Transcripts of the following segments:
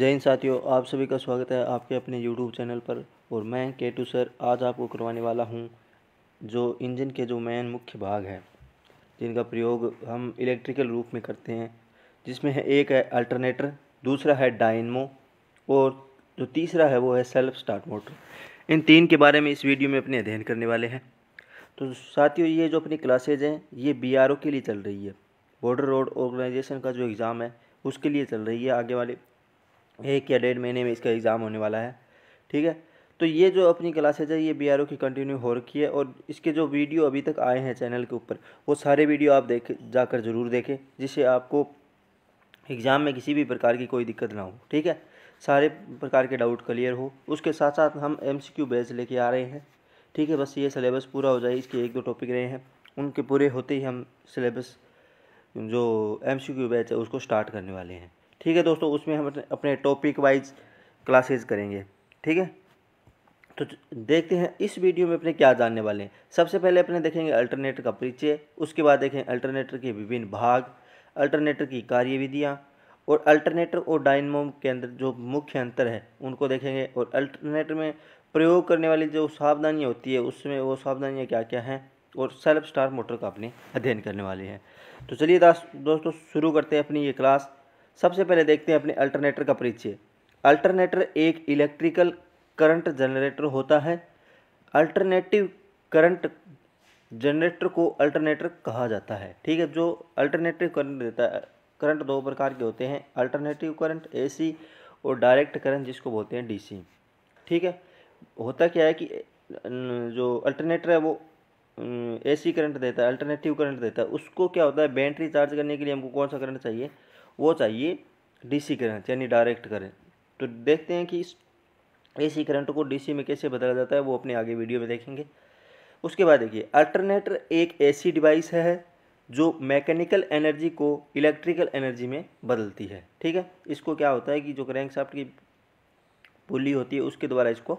जय हिंद साथियों आप सभी का स्वागत है आपके अपने YouTube चैनल पर और मैं केटू सर आज आपको करवाने वाला हूं जो इंजन के जो मेन मुख्य भाग हैं जिनका प्रयोग हम इलेक्ट्रिकल रूप में करते हैं जिसमें है एक है अल्टरनेटर दूसरा है डायनमो और जो तीसरा है वो है सेल्फ स्टार्ट मोटर इन तीन के बारे में इस वीडियो में अपने अध्ययन करने वाले हैं तो साथियों ये जो अपनी क्लासेज हैं ये बी के लिए चल रही है बॉर्डर रोड ऑर्गेनाइजेशन का जो एग्ज़ाम है उसके लिए चल रही है आगे वाले एक या डेढ़ महीने में इसका एग्ज़ाम होने वाला है ठीक है तो ये जो अपनी क्लासेज है ये बी की कंटिन्यू हो रखी है और इसके जो वीडियो अभी तक आए हैं चैनल के ऊपर वो सारे वीडियो आप देख जाकर ज़रूर देखें जिससे आपको एग्ज़ाम में किसी भी प्रकार की कोई दिक्कत ना हो ठीक है सारे प्रकार के डाउट क्लियर हो उसके साथ साथ हम एम सी क्यू बैच लेके आ रहे हैं ठीक है बस ये सिलेबस पूरा हो जाए इसके एक दो टॉपिक रहे हैं उनके पूरे होते ही हम सिलेबस जो एम सी क्यू बैच है उसको स्टार्ट करने वाले हैं ठीक है दोस्तों उसमें हम अपने टॉपिक वाइज क्लासेस करेंगे ठीक है तो देखते हैं इस वीडियो में अपने क्या जानने वाले हैं सबसे पहले अपने देखेंगे अल्टरनेटर का परिचय उसके बाद देखें अल्टरनेटर के विभिन्न भाग अल्टरनेटर की कार्यविधियाँ और अल्टरनेटर और डायनमो के अंदर जो मुख्य अंतर है उनको देखेंगे और अल्टरनेटर में प्रयोग करने वाली जो सावधानियाँ होती है उसमें वो सावधानियाँ क्या क्या हैं और सेल्फ स्टार मोटर का अपने अध्ययन करने वाले हैं तो चलिए दोस्तों शुरू करते हैं अपनी ये क्लास सबसे पहले देखते हैं अपने अल्टरनेटर का परिचय अल्टरनेटर एक इलेक्ट्रिकल करंट जनरेटर होता है अल्टरनेटिव करंट जनरेटर को अल्टरनेटर कहा जाता है ठीक है जो अल्टरनेटिव करंट देता है करंट दो प्रकार के होते हैं अल्टरनेटिव करंट एसी और डायरेक्ट करंट जिसको बोलते हैं डीसी ठीक है होता क्या है कि जो अल्टरनेटर है वो एसी करंट देता है अल्टरनेटिव करंट देता है उसको क्या होता है बैटरी चार्ज करने के लिए हमको कौन सा करंट चाहिए वो चाहिए डीसी करंट यानी डायरेक्ट करंट तो देखते हैं कि इस एसी करंट को डीसी में कैसे बदला जाता है वो अपने आगे वीडियो में देखेंगे उसके बाद देखिए अल्टरनेटर एक ऐसी डिवाइस है जो मैकेनिकल एनर्जी को इलेक्ट्रिकल एनर्जी में बदलती है ठीक है इसको क्या होता है कि जो क्रैंक साफ्ट की पुली होती है उसके द्वारा इसको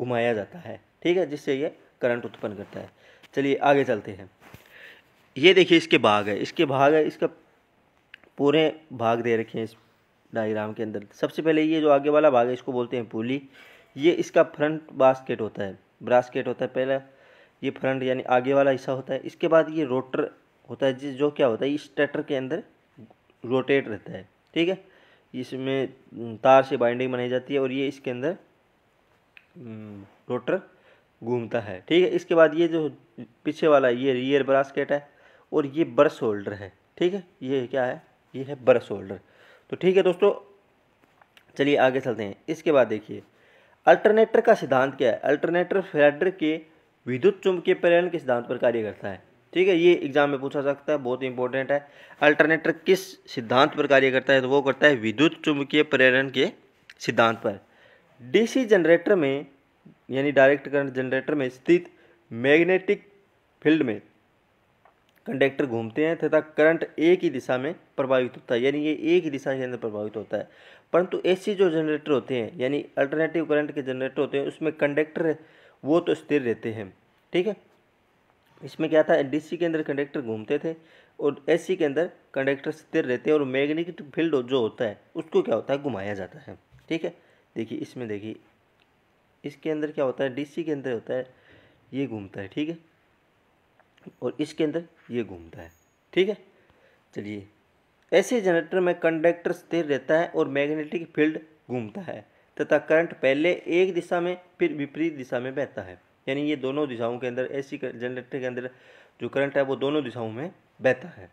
घुमाया जाता है ठीक है जिससे ये करंट उत्पन्न करता है चलिए आगे चलते हैं ये देखिए इसके भाग है इसके भाग है इसका पूरे भाग दे रखे हैं इस डायग्राम के अंदर सबसे पहले ये जो आगे वाला भाग है इसको बोलते हैं पुली ये इसका फ्रंट बास्केट होता है ब्रास्केट होता है पहला ये फ्रंट यानी आगे वाला हिस्सा होता है इसके बाद ये रोटर होता है जिस जो क्या होता है इस ट्रैक्टर के अंदर रोटेट रहता है ठीक है इसमें तार से बाइंडिंग बनाई जाती है और ये इसके अंदर हम्म, रोटर घूमता है ठीक है इसके बाद ये जो पीछे वाला ये रियर ब्रास्केट है और ये बर्स होल्डर है ठीक है ये क्या है ये है ब्रश होल्डर तो ठीक है दोस्तों चलिए आगे चलते हैं इसके बाद देखिए अल्टरनेटर का सिद्धांत क्या है अल्टरनेटर फ्लैडर के विद्युत चुंबकीय प्रेरण के सिद्धांत पर कार्य करता है ठीक है ये एग्जाम में पूछा सकता है बहुत इंपॉर्टेंट है अल्टरनेटर किस सिद्धांत पर कार्य करता है तो वो करता है विद्युत चुंबकीय प्रेरण के सिद्धांत पर डीसी जनरेटर में यानी डायरेक्ट करंट जनरेटर में स्थित मैग्नेटिक फील्ड में कंडक्टर घूमते हैं तथा करंट एक ही दिशा में प्रभावित होता है यानी ये एक ही दिशा के अंदर प्रभावित होता है परंतु ऐसे जो जनरेटर होते हैं यानी अल्टरनेटिव करंट के जनरेटर होते हैं उसमें कंडक्टर वो तो स्थिर रहते हैं ठीक है इसमें क्या था डीसी के अंदर कंडक्टर घूमते थे और एसी के अंदर कंडक्टर स्थिर रहते हैं और मैग्नेटिक फील्ड जो होता है उसको क्या होता है घुमाया जाता है ठीक है देखिए इसमें देखिए इसके अंदर क्या होता है डीसी के अंदर होता है ये घूमता है ठीक है और इसके अंदर ये घूमता है ठीक है चलिए ऐसे जनरेटर में कंडक्टर स्थिर रहता है और मैग्नेटिक फील्ड घूमता है तथा करंट पहले एक दिशा में फिर विपरीत दिशा में बहता है यानी ये दोनों दिशाओं के अंदर ऐसी जनरेटर के अंदर जो करंट है वो दोनों दिशाओं में बहता है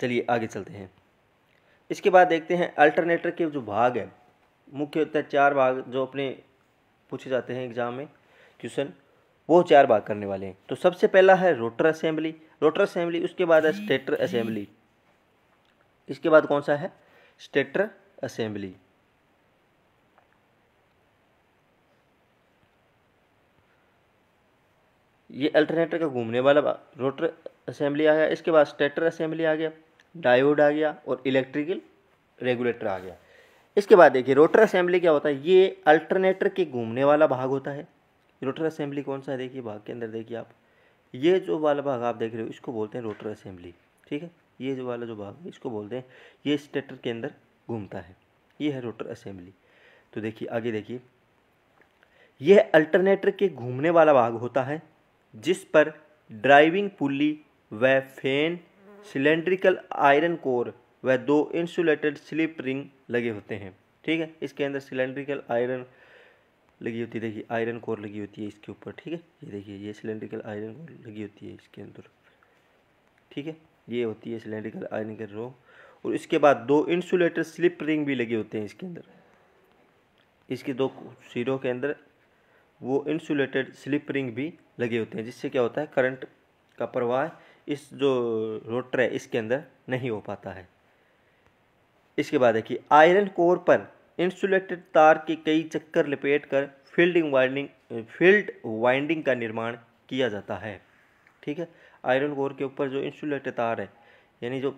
चलिए आगे चलते हैं इसके बाद देखते हैं अल्टरनेटर के जो भाग है मुख्य होता है चार भाग जो अपने पूछे जाते हैं एग्जाम में क्वेश्चन वो चार भाग करने वाले हैं तो सबसे पहला है रोटर असेंबली रोटर असेंबली उसके बाद है स्टेटर असेंबली इसके बाद कौन सा है स्टेटर असेंबली ये अल्टरनेटर का घूमने वाला रोटर असेंबली आ गया इसके बाद स्टेटर असेंबली आ गया डायोड आ गया और इलेक्ट्रिकल रेगुलेटर आ गया इसके बाद देखिए रोटर असेंबली क्या होता है ये अल्टरनेटर के घूमने वाला भाग होता है रोटर असेंबली कौन सा है देखिए भाग के अंदर देखिए आप ये जो वाला भाग आप देख रहे हो इसको बोलते हैं रोटर असेंबली ठीक है ये जो वाला जो भाग है इसको बोलते हैं ये स्टेटर के अंदर घूमता है ये है रोटर असेंबली तो देखिए आगे देखिए यह अल्टरनेटर के घूमने वाला भाग होता है जिस पर ड्राइविंग पुली व फैन सिलेंड्रिकल आयरन कोर व दो इंसुलेटेड स्लिप रिंग लगे होते हैं ठीक है इसके अंदर सिलेंड्रिकल आयरन लगी होती है देखिए आयरन कोर लगी होती है इसके ऊपर ठीक है ये देखिए ये सिलेंड्रिकल आयरन कोर लगी होती है इसके अंदर ठीक है ये होती है सिलेंड्रिकल आयरन के रो और इसके बाद दो इंसुलेटर स्लिप रिंग भी लगे होते हैं इसके अंदर इसके दो सिरों के अंदर वो इंसुलेटेड स्लिप रिंग भी लगे होते हैं जिससे क्या होता है करंट का प्रवाह इस जो रोटर है इसके अंदर नहीं हो पाता है इसके बाद देखिए आयरन कोर पर इंसुलेटेड तार के कई चक्कर लपेट कर फील्डिंग वाइंडिंग फील्ड वाइंडिंग का निर्माण किया जाता है ठीक है आयरन कोर के ऊपर जो इंसुलेटेड तार है यानी जो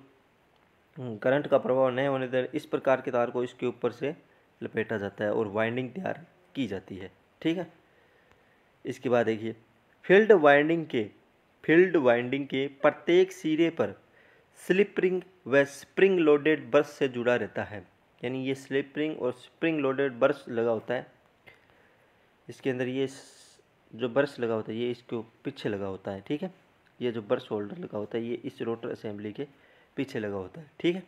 करंट हम्म, का प्रभाव नहीं होने दे इस प्रकार के तार को इसके ऊपर से लपेटा जाता है और वाइंडिंग तैयार की जाती है ठीक है इसके बाद देखिए फील्ड वाइंडिंग के फील्ड वाइंडिंग के प्रत्येक सिरे पर स्लिप रिंग व स्प्रिंग लोडेड ब्रश से जुड़ा रहता है यानी ये स्लिप रिंग और स्प्रिंग लोडेड बर्स लगा होता है इसके अंदर ये जो बर्स लगा होता है ये इसके पीछे लगा होता है ठीक है ये जो बर्स होल्डर लगा होता है ये इस रोटर असेंबली के पीछे लगा होता है ठीक है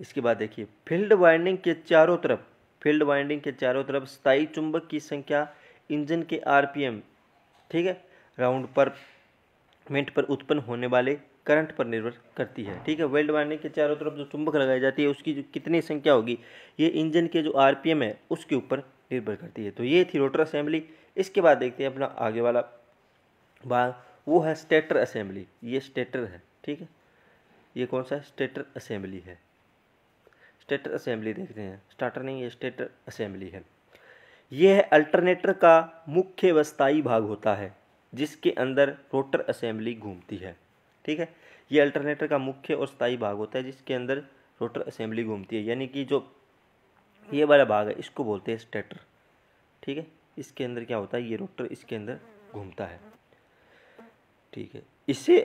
इसके बाद देखिए फील्ड वाइंडिंग के चारों तरफ फील्ड वाइंडिंग के चारों तरफ स्थायी चुंबक की संख्या इंजन के आरपीएम ठीक है राउंड पर मिनट पर उत्पन्न होने वाले करंट पर निर्भर करती है ठीक है वेल्ड मारने के चारों तरफ जो चुंबक लगाई जाती है उसकी जो कितनी संख्या होगी ये इंजन के जो आरपीएम है उसके ऊपर निर्भर करती है तो ये थी रोटर असेंबली इसके बाद देखते हैं अपना आगे वाला भाग वो है स्टेटर असेंबली ये स्टेटर है ठीक है ये कौन सा है स्टेटर असेंबली है स्टेटर असेंबली देखते हैं स्टार्टर नहीं ये स्टेटर असेंबली है यह अल्टरनेटर का मुख्य वस्ताई भाग होता है जिसके अंदर रोटर असेंबली घूमती है ठीक है ये अल्टरनेटर का मुख्य और स्थायी भाग होता है जिसके अंदर रोटर असेंबली घूमती है यानी कि जो ये वाला भाग है इसको बोलते हैं स्टेटर ठीक है इसके अंदर क्या होता है ये रोटर इसके अंदर घूमता है ठीक है इसे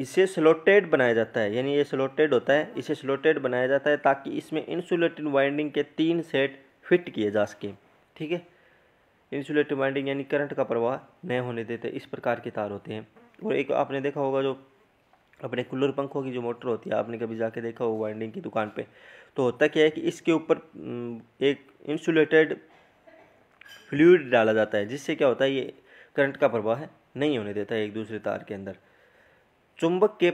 इसे स्लोटेड बनाया जाता है यानी ये स्लोटेड होता है इसे स्लोटेड बनाया जाता है ताकि इसमें इंसुलेटेड वाइंडिंग के तीन सेट फिट किए जा सकें ठीक है इंसुलेटेड वाइंडिंग यानी करंट का प्रवाह न होने देते इस प्रकार के तार होते हैं और एक आपने देखा होगा जो अपने कूलर पंखों की जो मोटर होती है आपने कभी जाके देखा हो वाइंडिंग की दुकान पे तो होता क्या है कि इसके ऊपर एक इंसुलेटेड फ्लूड डाला जाता है जिससे क्या होता है ये करंट का प्रवाह नहीं होने देता है एक दूसरे तार के अंदर चुंबक के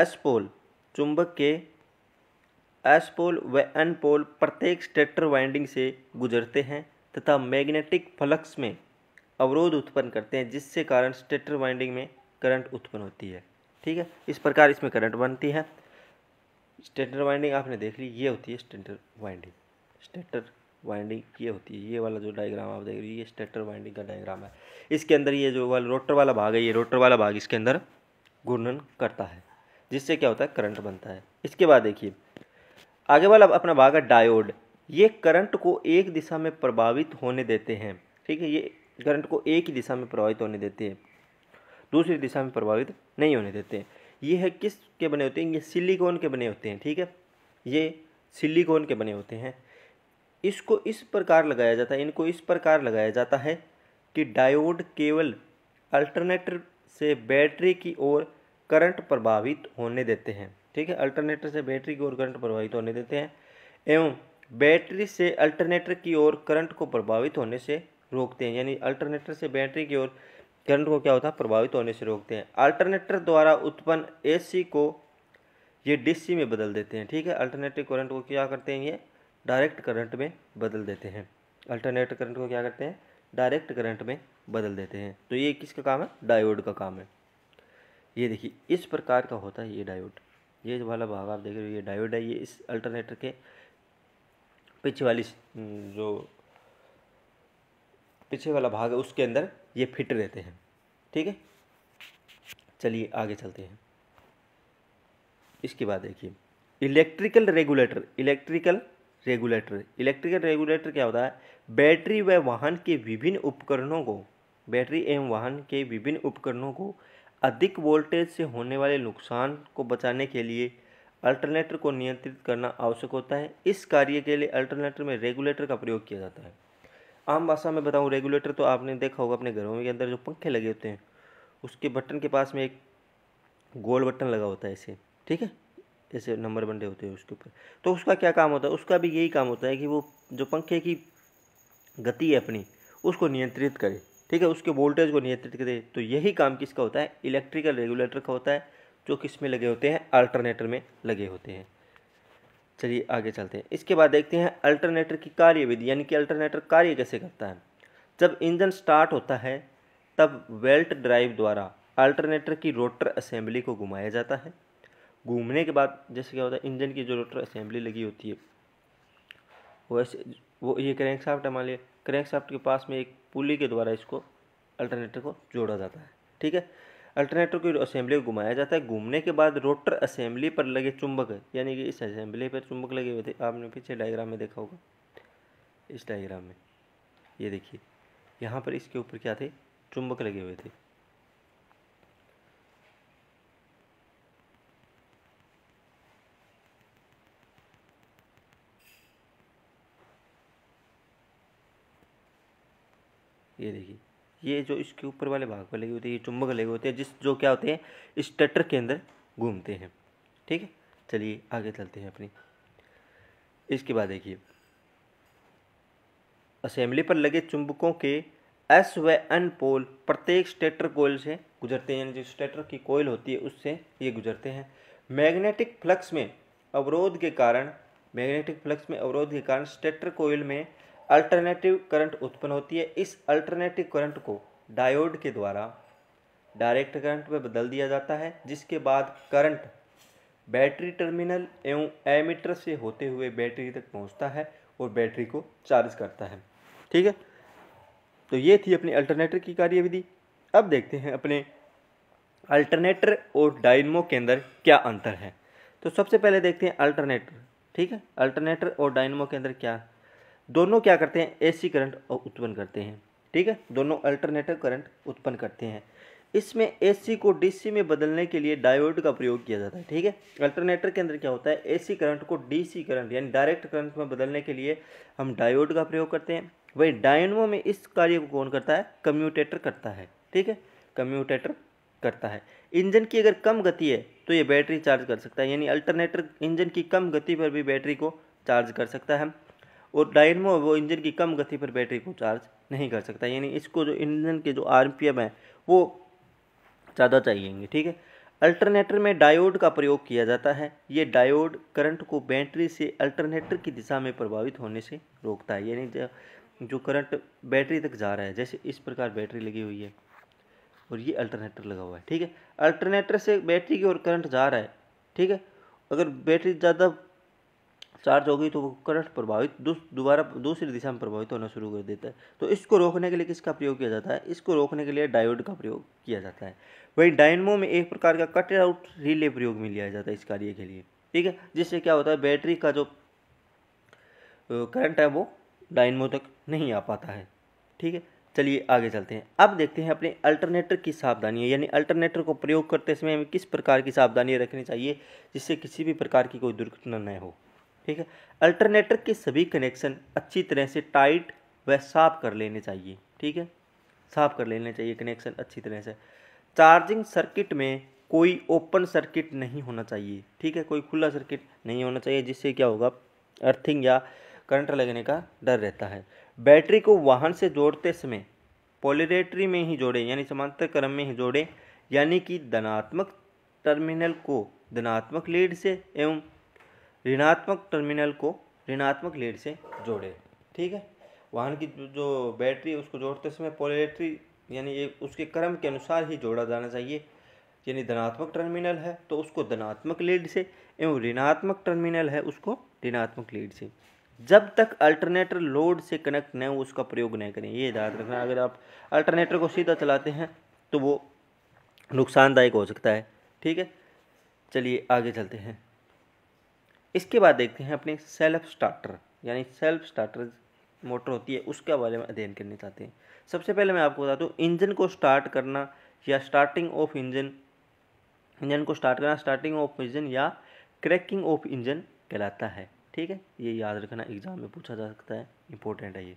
एस पोल चुंबक के एस पोल व एन पोल प्रत्येक स्टेटर वाइंडिंग से गुजरते हैं तथा मैग्नेटिक फ्लक्स में अवरोध उत्पन्न करते हैं जिससे कारण स्टेटर वाइंडिंग में करंट उत्पन्न होती है ठीक है इस प्रकार इसमें करंट बनती है स्टेटर वाइंडिंग आपने देख ली ये होती है स्टेटर वाइंडिंग स्टेटर वाइंडिंग ये होती है ये वाला जो डायग्राम आप देख रही ये स्टेटर वाइंडिंग का डायग्राम है इसके अंदर ये जो वाला रोटर वाला भाग है ये रोटर वाला भाग इसके अंदर घूर्णन करता है जिससे क्या होता है करंट बनता है इसके बाद देखिए आगे वाला अपना भाग है डायोड ये करंट को एक दिशा में प्रभावित होने देते हैं ठीक है ये करंट को एक ही दिशा में प्रभावित होने देते हैं दूसरी दिशा में प्रभावित नहीं होने देते हैं ये है किस के बने होते हैं ये सिलिकॉन के बने होते हैं ठीक है ये सिलिकॉन के बने होते हैं इसको इस प्रकार लगाया जाता है इनको इस प्रकार लगाया जाता है कि डायोड केवल अल्टरनेटर से बैटरी की ओर करंट प्रभावित होने देते हैं ठीक है अल्टरनेटर से बैटरी की ओर करंट प्रभावित होने देते हैं एवं बैटरी से अल्टरनेटर की ओर करंट को प्रभावित होने से रोकते हैं यानी अल्टरनेटर से बैटरी की ओर करंट को क्या होता है प्रभावित होने से रोकते हैं अल्टरनेटर द्वारा उत्पन्न एसी को ये डीसी में बदल देते हैं ठीक है अल्टरनेटिव करंट को क्या करते हैं ये डायरेक्ट करंट में बदल देते हैं अल्टरनेट करंट को क्या करते हैं डायरेक्ट करंट में बदल देते हैं तो ये किसका काम है डायोड का काम है ये देखिए इस प्रकार का होता है ये डायोड ये वाला भाग आप देख रहे हो ये डायोड है ये इस अल्टरनेटर के पीछे वाली जो पीछे वाला भाग है उसके अंदर ये फिट रहते हैं ठीक है चलिए आगे चलते हैं इसके बाद देखिए electrical regulator electrical regulator electrical regulator क्या होता है बैटरी व वाहन के विभिन्न उपकरणों को बैटरी एवं वाहन के विभिन्न उपकरणों को अधिक वोल्टेज से होने वाले नुकसान को बचाने के लिए अल्टरनेटर को नियंत्रित करना आवश्यक होता है इस कार्य के लिए अल्टरनेटर में रेगुलेटर का प्रयोग किया जाता है आम भाषा में बताऊँ रेगुलेटर तो आपने देखा होगा अपने घरों के अंदर जो पंखे लगे होते हैं उसके बटन के पास में एक गोल बटन लगा होता है ऐसे ठीक है ऐसे नंबर बंडे होते हैं उसके ऊपर तो उसका क्या काम होता है उसका भी यही काम होता है कि वो जो पंखे की गति है अपनी उसको नियंत्रित करे ठीक है उसके वोल्टेज को नियंत्रित करे तो यही काम किसका होता है इलेक्ट्रिकल रेगुलेटर का होता है जो किस में लगे होते हैं अल्टरनेटर में लगे होते हैं चलिए आगे चलते हैं इसके बाद देखते हैं अल्टरनेटर की कार्यविधि यानी कि अल्टरनेटर कार्य कैसे करता है जब इंजन स्टार्ट होता है तब वेल्ट ड्राइव द्वारा अल्टरनेटर की रोटर असेंबली को घुमाया जाता है घूमने के बाद जैसे क्या होता है इंजन की जो रोटर असेंबली लगी होती है ऐसे वो ये क्रैंक साफ्ट मान लिया क्रैंक साफ्ट के पास में एक पुली के द्वारा इसको अल्टरनेटर को जोड़ा जाता है ठीक है अल्टरनेटर की असेंबली को घुमाया जाता है घूमने के बाद रोटर असेंबली पर लगे चुंबक यानी कि इस असेंबली पर चुंबक लगे हुए थे आपने पीछे डायग्राम में देखा होगा इस डायग्राम में ये देखिए यहाँ पर इसके ऊपर क्या थे चुंबक लगे हुए थे ये देखिए ये जो इसके ऊपर वाले भाग पर लगे होते हैं ये चुंबक लगे होते हैं जिस जो क्या होते हैं स्टेटर के अंदर घूमते हैं ठीक है चलिए आगे चलते हैं अपनी इसके बाद देखिए असेंबली पर लगे चुंबकों के एस व एन पोल प्रत्येक स्टेटर कोयल से गुजरते हैं यानी जो स्टेटर की कोयल होती है उससे ये गुजरते हैं मैग्नेटिक फ्लक्स में अवरोध के कारण मैग्नेटिक फ्लक्स में अवरोध के कारण स्टेटर कोयल में अल्टरनेटिव करंट उत्पन्न होती है इस अल्टरनेटिव करंट को डायोड के द्वारा डायरेक्ट करंट में बदल दिया जाता है जिसके बाद करंट बैटरी टर्मिनल एवं एमीटर से होते हुए बैटरी तक पहुंचता है और बैटरी को चार्ज करता है ठीक है तो ये थी अपनी अल्टरनेटर की कार्यविधि अब देखते हैं अपने अल्टरनेटर और डायनमो के अंदर क्या अंतर है तो सबसे पहले देखते हैं अल्टरनेटर ठीक है अल्टरनेटर और डायनमो के अंदर क्या दोनों क्या करते हैं एसी करंट उत्पन्न करते हैं ठीक है दोनों अल्टरनेटिव करंट उत्पन्न करते हैं इसमें एसी को डीसी में बदलने के लिए डायोड का प्रयोग किया जाता है ठीक है अल्टरनेटर के अंदर क्या होता है एसी करंट को डीसी करंट यानी डायरेक्ट करंट में बदलने के लिए हम डायोड का प्रयोग करते हैं वही डायनमो में इस कार्य को कौन करता है कम्यूटेटर करता है ठीक है कम्यूटेटर करता है इंजन की अगर कम गति है तो ये बैटरी चार्ज कर सकता है यानी अल्टरनेटर इंजन की कम गति पर भी बैटरी को चार्ज कर सकता है और डायनमो वो इंजन की कम गति पर बैटरी को चार्ज नहीं कर सकता यानी इसको जो इंजन के जो आर हैं वो ज़्यादा चाहिएंगे ठीक है अल्टरनेटर में डायोड का प्रयोग किया जाता है ये डायोड करंट को बैटरी से अल्टरनेटर की दिशा में प्रभावित होने से रोकता है यानी जो करंट बैटरी तक जा रहा है जैसे इस प्रकार बैटरी लगी हुई है और ये अल्टरनेटर लगा हुआ है ठीक है अल्टरनेटर से बैटरी की ओर करंट जा रहा है ठीक है अगर बैटरी ज़्यादा चार्ज हो गई तो वो करंट प्रभावित दोबारा दूसरी दिशा में प्रभावित होना शुरू कर देता है तो इसको रोकने के लिए किसका प्रयोग किया जाता है इसको रोकने के लिए डायोड का प्रयोग किया जाता है वहीं डायनमो में एक प्रकार का कट आउट रिले प्रयोग में लिया जाता है इस कार्य के लिए ठीक है जिससे क्या होता है बैटरी का जो करंट है वो डायनमो तक नहीं आ पाता है ठीक है चलिए आगे चलते हैं अब देखते हैं अपने अल्टरनेटर की सावधानियाँ यानी अल्टरनेटर को प्रयोग करते समय हमें किस प्रकार की सावधानियाँ रखनी चाहिए जिससे किसी भी प्रकार की कोई दुर्घटना न हो ठीक है अल्टरनेटर के सभी कनेक्शन अच्छी तरह से टाइट व साफ कर लेने चाहिए ठीक है साफ कर लेने चाहिए कनेक्शन अच्छी तरह से चार्जिंग सर्किट में कोई ओपन सर्किट नहीं होना चाहिए ठीक है कोई खुला सर्किट नहीं होना चाहिए जिससे क्या होगा अर्थिंग या करंट लगने का डर रहता है बैटरी को वाहन से जोड़ते समय पोलिरेटरी में ही जोड़ें यानी समांतर क्रम में ही जोड़ें यानी कि धनात्मक टर्मिनल को धनात्मक लीड से एवं ऋणात्मक टर्मिनल को ऋणात्मक लीड से जोड़े ठीक है वाहन की जो बैटरी उसको जोड़ते समय पोलेट्री यानी ये उसके क्रम के अनुसार ही जोड़ा जाना चाहिए यानी धनात्मक टर्मिनल है तो उसको धनात्मक लीड से एवं ऋणात्मक टर्मिनल है उसको ऋणात्मक लीड से जब तक अल्टरनेटर लोड से कनेक्ट न हो उसका प्रयोग नहीं करें ये याद रखना अगर आप अल्टरनेटर को सीधा चलाते हैं तो वो नुकसानदायक हो सकता है ठीक है चलिए आगे चलते हैं इसके बाद देखते हैं अपने सेल्फ स्टार्टर यानी सेल्फ स्टार्टर मोटर होती है उसके बारे में अध्ययन करने चाहते हैं सबसे पहले मैं आपको बता दूँ इंजन को स्टार्ट करना या स्टार्टिंग ऑफ इंजन इंजन को स्टार्ट करना स्टार्टिंग ऑफ इंजन या क्रैकिंग ऑफ इंजन कहलाता है ठीक है ये याद रखना एग्जाम में पूछा जा सकता है इंपॉर्टेंट है ये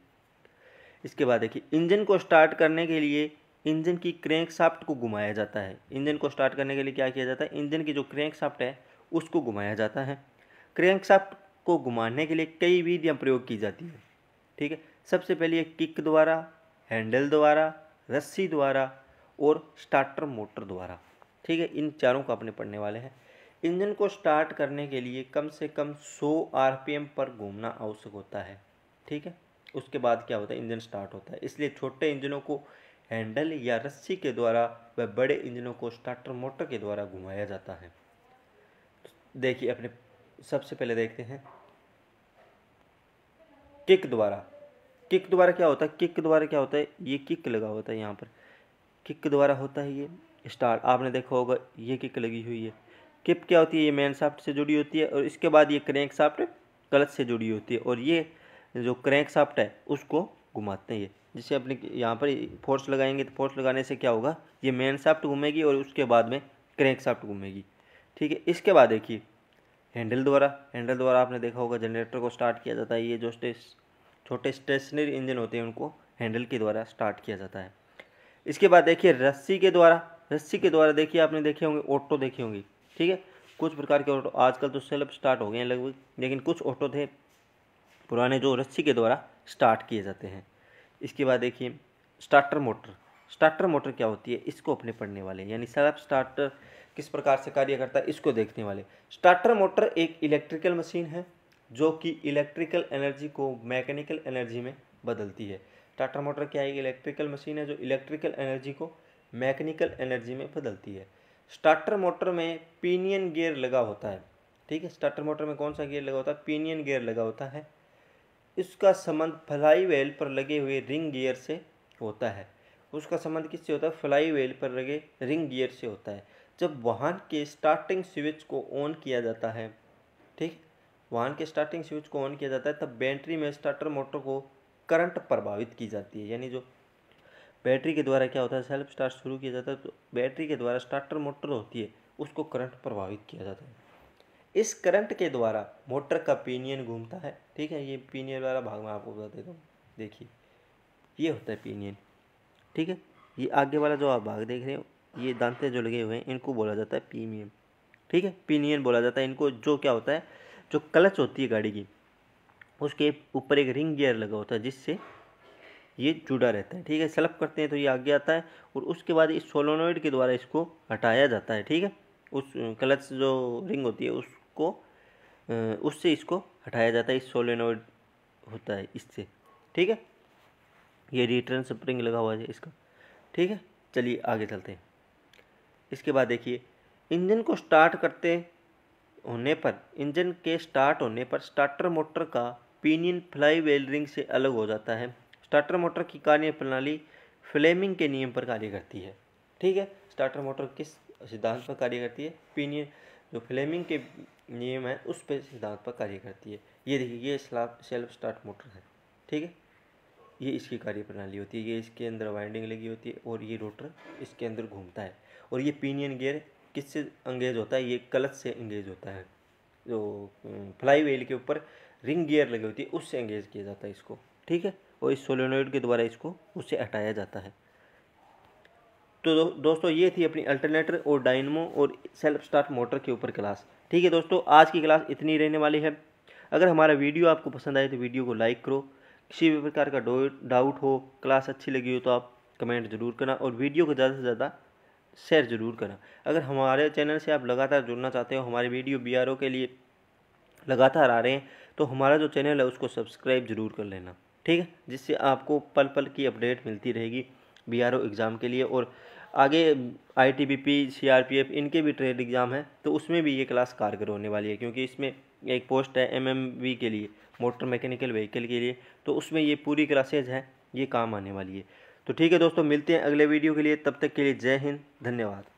इसके बाद देखिए इंजन को स्टार्ट करने के लिए इंजन की क्रैंक साफ्ट को घुमाया जाता है इंजन को स्टार्ट करने के लिए क्या किया जाता है इंजन की जो क्रैंक साफ्ट है उसको घुमाया जाता है क्रैंकशाफ्ट को घुमाने के लिए कई विधियाँ प्रयोग की जाती है ठीक है सबसे पहले ये किक द्वारा हैंडल द्वारा रस्सी द्वारा और स्टार्टर मोटर द्वारा ठीक है इन चारों को अपने पढ़ने वाले हैं इंजन को स्टार्ट करने के लिए कम से कम 100 आरपीएम पर घूमना आवश्यक होता है ठीक है उसके बाद क्या होता है इंजन स्टार्ट होता है इसलिए छोटे इंजनों को हैंडल या रस्सी के द्वारा व बड़े इंजनों को स्टार्टर मोटर के द्वारा घुमाया जाता है तो देखिए अपने सबसे पहले देखते हैं किक द्वारा किक द्वारा क्या होता है किक द्वारा क्या होता है ये किक लगा होता है यहाँ पर किक द्वारा होता है ये स्टार आपने देखा होगा ये किक लगी हुई है किप क्या होती है ये मैन साफ्ट से जुड़ी होती है और इसके बाद ये क्रैंक साफ्ट कलच से जुड़ी होती है और ये जो क्रैंक साफ्ट है उसको घुमाते हैं ये जिसे अपने यहाँ पर फोर्स लगाएंगे तो फोर्स लगाने से क्या होगा ये मेन साफ्ट घूमेगी और उसके बाद में क्रैंक साफ्ट घूमेगी ठीक है इसके बाद देखिए हैंडल द्वारा हैंडल द्वारा आपने देखा होगा जनरेटर को स्टार्ट किया जाता है ये जो स्टेस छोटे स्टेशनरी इंजन होते हैं उनको हैंडल के द्वारा स्टार्ट किया जाता है इसके बाद देखिए रस्सी के द्वारा रस्सी के द्वारा देखिए आपने देखे होंगे ऑटो देखे होंगे ठीक है कुछ प्रकार के ऑटो आजकल तो सेल्फ स्टार्ट हो गए हैं लगभग लेकिन कुछ ऑटो थे पुराने जो रस्सी के द्वारा स्टार्ट किए जाते हैं इसके बाद देखिए स्टार्टर मोटर स्टार्टर मोटर क्या होती है इसको अपने पढ़ने वाले यानी सेल्फ स्टार्टर किस प्रकार से कार्य करता है इसको देखने वाले स्टार्टर मोटर एक इलेक्ट्रिकल मशीन है जो कि इलेक्ट्रिकल एनर्जी को मैकेनिकल एनर्जी में बदलती है स्टार्टर मोटर क्या है इलेक्ट्रिकल मशीन है जो इलेक्ट्रिकल एनर्जी को मैकेनिकल एनर्जी में बदलती है स्टार्टर मोटर में पीनियन गियर लगा होता है ठीक है स्टार्टर मोटर में कौन सा गियर लगा होता है पीनियन गियर लगा होता है इसका संबंध फ्लाई वेल पर लगे हुए रिंग गियर से होता है उसका संबंध किससे होता है फ्लाई व्हील पर लगे रिंग गियर से होता है जब वाहन के स्टार्टिंग स्विच को ऑन किया जाता है ठीक वाहन के स्टार्टिंग स्विच को ऑन किया जाता है तब बैटरी में स्टार्टर मोटर को करंट प्रभावित की जाती है यानी जो बैटरी के द्वारा क्या होता है सेल्फ स्टार्ट शुरू किया जाता है तो बैटरी के द्वारा स्टार्टर मोटर होती है उसको करंट प्रभावित किया जाता है इस करंट के द्वारा मोटर का पीनियन घूमता है ठीक है ये पीनियन वाला भाग में आपको बता देता हूँ देखिए ये होता है पीनियन ठीक है ये आगे वाला जो आप भाग देख रहे हो ये दांते जो लगे हुए हैं इनको बोला जाता है पीनियन ठीक है पीनियन बोला जाता है इनको जो क्या होता है जो क्लच होती है गाड़ी की उसके ऊपर एक रिंग गियर लगा होता है जिससे ये जुड़ा रहता है ठीक है सेलप करते हैं तो ये आगे आता है और उसके बाद इस सोलोनोइड के द्वारा इसको हटाया जाता है ठीक है उस क्लच जो रिंग होती है उसको उससे इसको हटाया जाता है इस सोलोनोइड होता है इससे ठीक है ये रिटर्न स्प्रिंग लगा हुआ है इसका ठीक है चलिए आगे चलते हैं इसके बाद देखिए इंजन को स्टार्ट करते होने पर इंजन के स्टार्ट होने पर स्टार्टर मोटर का पीनियन फ्लाई वेल रिंग से अलग हो जाता है स्टार्टर मोटर की कार्य प्रणाली फ्लेमिंग के नियम पर कार्य करती है ठीक है स्टार्टर मोटर किस सिद्धांत पर कार्य करती है पिनियन जो फ्लेमिंग के नियम है उस पर सिद्धांत पर कार्य करती है ये देखिए ये सेल्फ स्टार्ट मोटर है ठीक है ये इसकी कार्यप्रणाली होती है ये इसके अंदर वाइंडिंग लगी होती है और ये रोटर इसके अंदर घूमता है और ये पीनियन गियर किससे इंगेज होता है ये क्लच से इंगेज होता है जो फ्लाई व्हील के ऊपर रिंग गियर लगी होती है उससे इंगेज किया जाता है इसको ठीक है और इस सोलोनोइड के द्वारा इसको उससे हटाया जाता है तो दो, दोस्तों ये थी अपनी अल्टरनेटर और डायनमो और सेल्फ स्टार्ट मोटर के ऊपर क्लास ठीक है दोस्तों आज की क्लास इतनी रहने वाली है अगर हमारा वीडियो आपको पसंद आए तो वीडियो को लाइक करो किसी भी प्रकार का डाउट हो क्लास अच्छी लगी हो तो आप कमेंट ज़रूर करना और वीडियो को ज़्यादा से ज़्यादा शेयर ज़रूर करना अगर हमारे चैनल से आप लगातार जुड़ना चाहते हो हमारे वीडियो बी के लिए लगातार आ रहे हैं तो हमारा जो चैनल है उसको सब्सक्राइब ज़रूर कर लेना ठीक है जिससे आपको पल पल की अपडेट मिलती रहेगी बी एग्ज़ाम के लिए और आगे I T B P C R P F इनके भी ट्रेड एग्ज़ाम है तो उसमें भी ये क्लास कारगर होने वाली है क्योंकि इसमें एक पोस्ट है एम एम के लिए मोटर मैकेनिकल व्हीकल के लिए तो उसमें ये पूरी क्लासेज हैं ये काम आने वाली है तो ठीक है दोस्तों मिलते हैं अगले वीडियो के लिए तब तक के लिए जय हिंद धन्यवाद